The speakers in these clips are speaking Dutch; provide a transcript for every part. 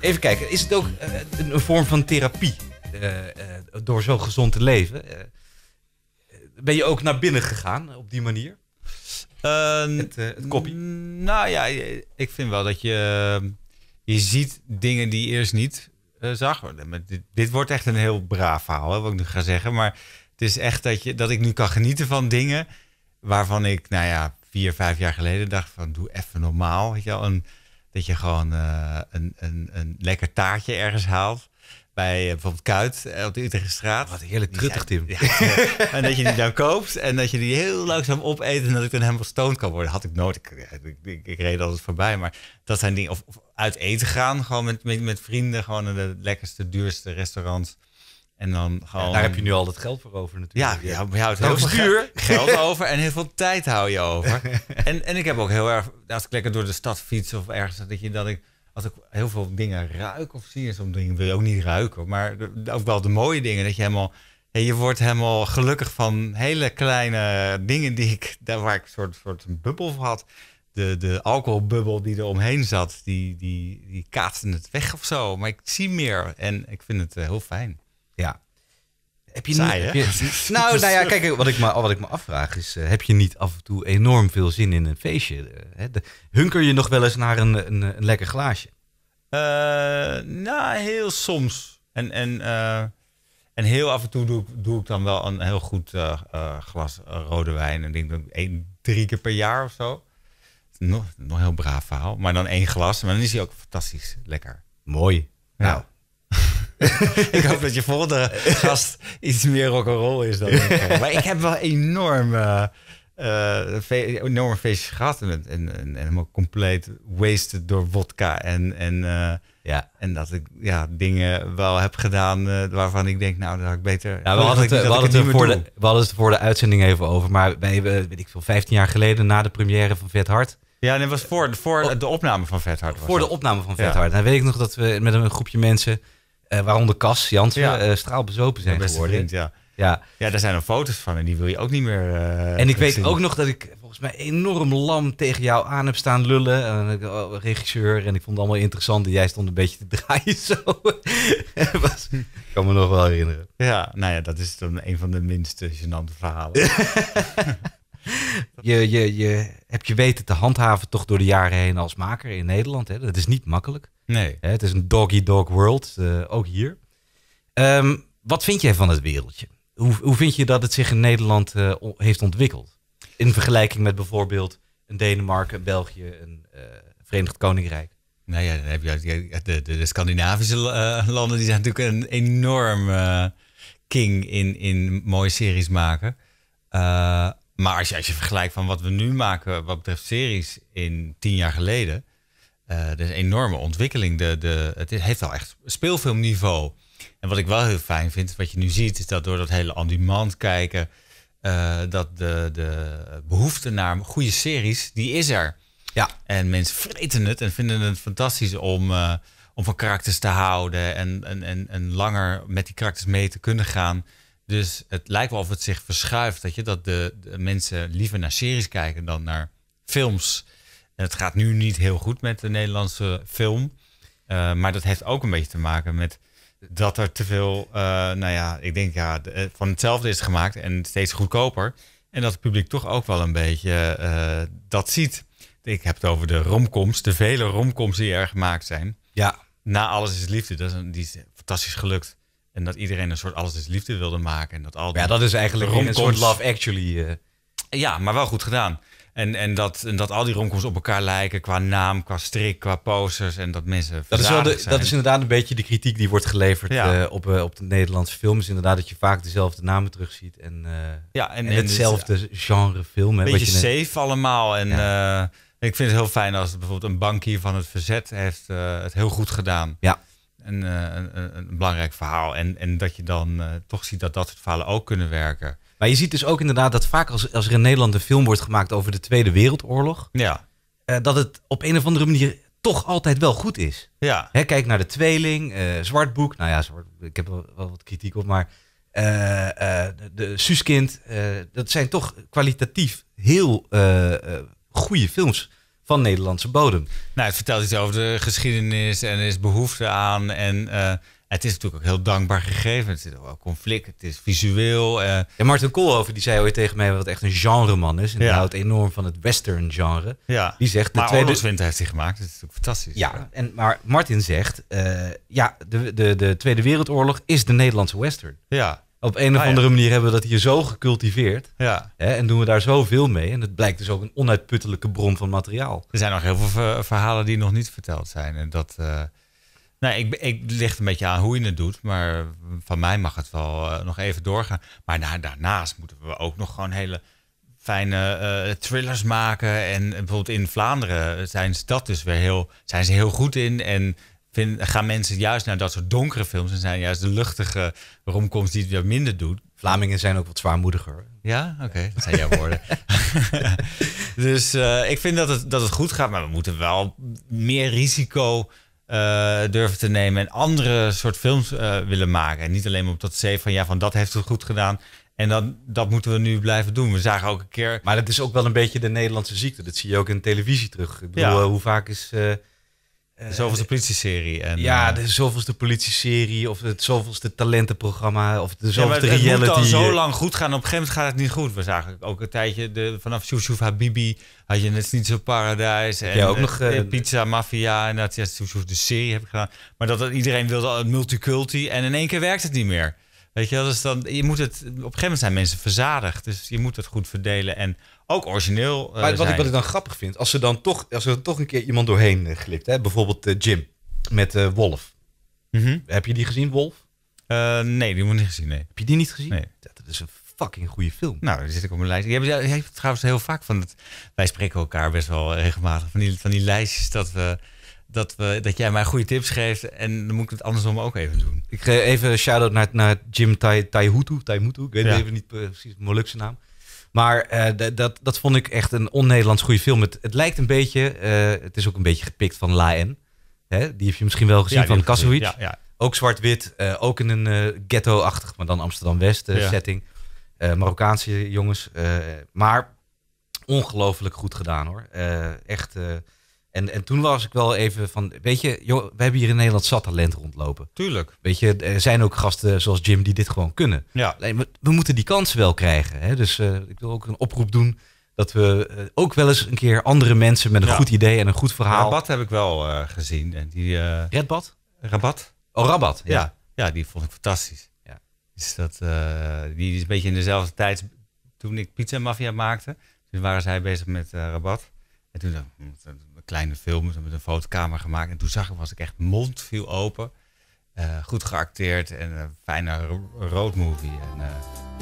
Even kijken, is het ook eh, een, vorm van therapie eh, eh, door zo gezond te leven? ben je ook naar binnen gegaan op die manier? Ehm, het, het kopje? Nou ja, ik vind wel dat je... Je ziet dingen die je eerst niet zag. Dit, dit, wordt echt een heel braaf verhaal, hè, wat ik nu ga zeggen. Maar het is echt dat, je, dat ik nu kan genieten van dingen waarvan ik, nou ja, vier, vijf jaar geleden dacht van doe even normaal. Weet je wel. een dat je gewoon eh, een, een, een lekker taartje ergens haalt. Bij eh, bijvoorbeeld Kuit eh, op de Utrechtse straat. Wat heerlijk truttig, Tim. en dat je die dan koopt en dat je die heel langzaam opeet... en dat ik dan helemaal stoned kan worden. Had ik nooit. Ik, ik, ik, ik reed altijd voorbij. Maar dat zijn dingen. Of, uit eten gaan, gewoon met, met, met vrienden. Gewoon in de lekkerste, duurste restaurants. En dan gewoon... Ja, daar heb je nu al dat geld voor over natuurlijk. Ja, je houdt heel veel stuur, geld over en heel veel tijd hou je over. en, en ik heb ook heel erg, als ik lekker door de stad fiets of ergens, dat, je, dat ik, als ik heel veel dingen ruik of zie, zo'n dingen wil je ook niet ruiken, maar ook wel de mooie dingen, dat je helemaal, je wordt helemaal gelukkig van hele kleine dingen die ik, daar waar ik een soort, soort een bubbel voor had. De, de alcoholbubbel die er omheen zat, die, die, die kaatste het weg of zo. Maar ik zie meer en ik vind het eh, heel fijn. Ja. Heb je, Saai, je nou, nou ja, kijk, wat ik me, wat ik me afvraag is... Eh, heb je niet af en toe enorm veel zin in een feestje? Eh, hè? hunker je nog wel eens naar een, een, een lekker glaasje? Eh, nou, heel soms. En, en, en heel af en toe doe, doe ik dan wel een heel goed glas rode wijn. En denk ik drie keer per jaar of zo. Nog, nog heel braaf verhaal. Maar dan één glas. Maar dan is hij ook fantastisch lekker. Mooi. Nou, ik hoop dat je volgende gast iets meer rock'n'roll is dan ik. Maar ik heb wel enorm, eh, eh, enorm feestjes gehad. En, en, en, helemaal compleet wasted door vodka. En, en, eh, ja. en dat ik ja, dingen wel heb gedaan waarvan ik denk, nou, dat had ik beter... Ja, we, hadden het, we, hadden het voor de, we hadden voor de uitzending even over. Maar bij, weet ik veel, 15 jaar geleden na de première van Vet Hart... Ja, en dat was voor, voor oh. de opname van Vet Hart. Voor de opname van Vet Hart. Dan weet ik nog dat we met een groepje mensen eh, waaronder Cas Jansen, ja. Eh, straalbezopen zijn geworden. ja. Ja. ja, daar zijn er foto's van en die wil je ook niet meer. Eh, en ik weet ook nog dat ik volgens mij enorm lam tegen jou aan heb staan lullen. En, oh, regisseur, en ik vond het allemaal interessant. En jij stond een beetje te draaien zo. kan me nog wel herinneren. Ja, nou ja, dat is dan een van de minste gênante verhalen. je, je, je hebt je weten te handhaven toch door de jaren heen als maker in Nederland. Hè? Dat is niet makkelijk. Nee. Hè? Het is een doggy-dog world, eh, ook hier. Ehm, wat vind jij van het wereldje? Hoe, hoe vind je dat het zich in Nederland eh, heeft ontwikkeld? In vergelijking met bijvoorbeeld een Denemarken, een België, een eh, Verenigd Koninkrijk. Nou ja, dan heb je de, de, de Scandinavische landen die zijn natuurlijk een enorm king in, in mooie series maken. Maar als je, als je vergelijkt van wat we nu maken wat betreft series in tien jaar geleden. Uh, er is een enorme ontwikkeling. De, de, het heeft al echt speelfilmniveau. En wat ik wel heel fijn vind, wat je nu ziet, is dat door dat hele on-demand kijken, eh, dat de, de behoefte naar goede series, die is er. Ja. En mensen vreten het en vinden het fantastisch om, eh, om van karakters te houden en, en, en, en langer met die karakters mee te kunnen gaan. Dus het lijkt wel of het zich verschuift. Dat, je, dat de, de mensen liever naar series kijken dan naar films. En het gaat nu niet heel goed met de Nederlandse film. Eh, maar dat heeft ook een beetje te maken met dat er te veel, eh, nou ja, ik denk ja, eh, van hetzelfde is gemaakt en steeds goedkoper. En dat het publiek toch ook wel een beetje dat ziet. Ik heb het over de romcoms, de vele romcoms die er gemaakt zijn. Ja. Na alles is liefde, dat die is fantastisch gelukt. En dat iedereen een soort alles is liefde wilde maken. En dat al ja, dat is eigenlijk romcoms... een soort love actually. Eh. Ja, maar wel goed gedaan. En, en, dat, dat al die romcoms op elkaar lijken qua naam, qua strik, qua posters en dat mensen dat is, wel de, dat is inderdaad een beetje de kritiek die wordt geleverd eh, op, eh, op de Nederlandse films. Inderdaad dat je vaak dezelfde namen terugziet en, ja, en, hetzelfde genre film. Een beetje safe allemaal en ik vind het heel fijn als bijvoorbeeld een bankier van het verzet heeft het heel goed gedaan. Ja. Eh, een, een, een, belangrijk verhaal. En, en dat je dan eh, toch ziet dat dat soort verhalen ook kunnen werken. Maar je ziet dus ook inderdaad dat vaak als, als er in Nederland een film wordt gemaakt over de Tweede Wereldoorlog, ja. Eh, dat het op een of andere manier toch altijd wel goed is. Ja. Hè, kijk naar de tweeling, uh, Zwartboek. Nou ja, ik heb wel, wel, wat kritiek op, maar de, Suuskind. dat zijn toch kwalitatief heel goede films van Nederlandse bodem. Nou, het vertelt iets over de geschiedenis en is behoefte aan. En eh, het is natuurlijk ook heel dankbaar gegeven. Het is ook conflict, het is visueel. Eh. En Ja, Martin Koolhoven die zei ooit tegen mij wat echt een genreman is. En die houdt enorm van het western genre. Ja. Die zegt, de maar heeft hij gemaakt, dat is natuurlijk fantastisch. Ja, en, maar Martin zegt, eh, ja, de, de, de Tweede Wereldoorlog is de Nederlandse western. Ja op een of ah, andere manier hebben we dat hier zo gecultiveerd. Ja. Hè, en doen we daar zoveel mee. En het blijkt dus ook een onuitputtelijke bron van materiaal. Er zijn nog heel veel verhalen die nog niet verteld zijn. En dat. Uh, nou, ik, ik een beetje aan hoe je het doet. Maar van mij mag het wel eh, nog even doorgaan. Maar daarnaast moeten we ook nog gewoon hele fijne uh, thrillers maken. En bijvoorbeeld in Vlaanderen zijn ze dat dus weer heel, zijn ze heel goed in. En Vind, gaan mensen juist naar dat soort donkere films en zijn juist de luchtige romcoms die het weer minder doet. Vlamingen zijn ook wat zwaarmoediger. Ja, oké, dat zijn jouw woorden. dus eh, ik vind dat het, dat het goed gaat, maar we moeten wel meer risico eh, durven te nemen en andere soort films eh, willen maken. En niet alleen maar op dat zee van ja, van dat heeft het goed gedaan. En dan, dat moeten we nu blijven doen. We zagen ook een keer. Maar dat is ook wel een beetje de Nederlandse ziekte. Dat zie je ook in televisie terug. Ik bedoel, hoe vaak is de politie-serie En, ja, eh, de zoveelste politie-serie of het zoveelste talentenprogramma of de zoveelste reality. Het moet al zo eh, lang goed gaan. Op een gegeven moment gaat het niet goed. We zagen ook een tijdje de, vanaf Shusuf Habibi had je net niet zo Paradise. En ook eh, nog Pizza Mafia en dat ja, de serie heb ik gedaan. Maar dat, dat iedereen wilde multiculti en in één keer werkt het niet meer. Weet je, dat is dan, je moet het, op een gegeven moment zijn mensen verzadigd. Dus je moet het goed verdelen en ook origineel. Eh, maar wat, Ik, wat ik dan grappig vind, als ze dan toch, als er toch een keer iemand doorheen eh, glipt, hè? bijvoorbeeld eh, Jim met Wolf. Mhm. Heb je die gezien, Wolf? nee, die moet niet gezien. Nee. Heb je die niet gezien? Nee. dat is een fucking goede film. Nou, daar zit ik op mijn lijst. Je hebt, trouwens heel vaak van het. Wij spreken elkaar best wel regelmatig van die, van die lijstjes dat we dat, we, dat jij mij goede tips geeft. En dan moet ik het andersom ook even doen. Ik geef even een shout-out naar, naar Jim tai, Taihutu. Ik weet even niet precies de Molukse naam. Maar eh, dat, dat vond ik echt een on-Nederlands goede film. Het, het lijkt een beetje, eh, het is ook een beetje gepikt van La N. Hè? Die heb je misschien wel gezien van Kasowitz. Ja, ja. Ook zwart-wit, uh, ook in een ghetto-achtig, maar dan Amsterdam-West setting. Marokkaanse jongens. maar ongelooflijk goed gedaan hoor. echt en, en toen was ik wel even van, weet je, joh, we hebben hier in Nederland zat talent rondlopen. Tuurlijk. Weet je, er zijn ook gasten zoals Jim die dit gewoon kunnen. Ja. We, we moeten die kans wel krijgen. Hè? Dus eh, ik wil ook een oproep doen dat we eh, ook wel eens een keer andere mensen met een goed idee en een goed verhaal. Rabat heb ik wel eh, gezien. En die, Redbat? Rabat. Oh, Rabat. Ja. ja. die vond ik fantastisch. Ja. Dus dat, die is een beetje in dezelfde tijd toen ik Pizza Mafia maakte. Toen waren zij bezig met Rabat. En toen dacht ik, hmm, kleine films met een fotocamera gemaakt. En toen zag ik, was ik echt mond viel open. Eh, goed geacteerd en een fijne roadmovie. En, eh,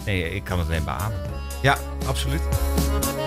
nee, ik kan het alleen beamen. Ja, absoluut.